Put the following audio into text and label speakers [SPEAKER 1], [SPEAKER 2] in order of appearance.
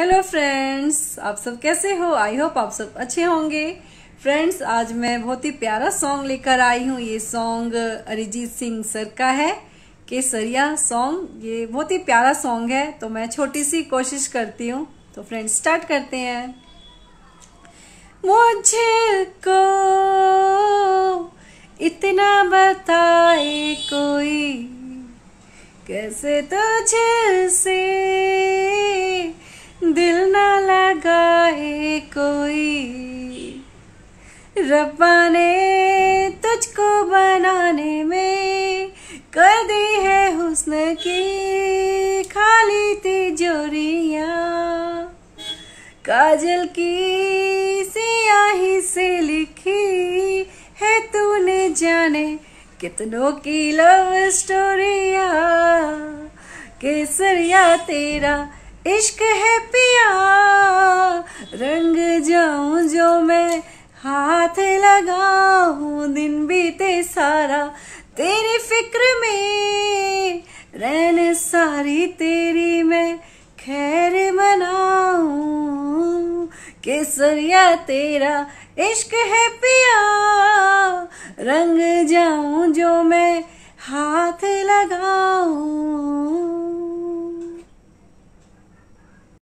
[SPEAKER 1] hello friends आप सब कैसे हो आई होप आप सब अच्छे होंगे फ्रेंड्स आज मैं बहुत ही प्यारा सॉन्ग लेकर आई हूँ ये सॉन्ग अरिजीत सिंह सर का है केसरिया सॉन्ग ये बहुत ही प्यारा सॉन्ग है तो मैं छोटी सी कोशिश करती हूँ तो फ्रेंड्स स्टार्ट करते हैं मुझे को इतना बताए कोई कैसे तुझे से लगाए कोई रब्बा ने तुझको बनाने में कर दी है हुस्न की खाली तिजोरिया काजल की सियाही से लिखी है तूने जाने कितनों की लव स्टोरिया केसरिया तेरा इश्क है पिया रंग जाऊं जो मैं हाथ लगाऊं दिन बीते सारा तेरी फिक्र में रहने सारी तेरी मैं खैर मनाऊं केसरिया तेरा इश्क है पिया रंग जाऊं जो मैं हाथ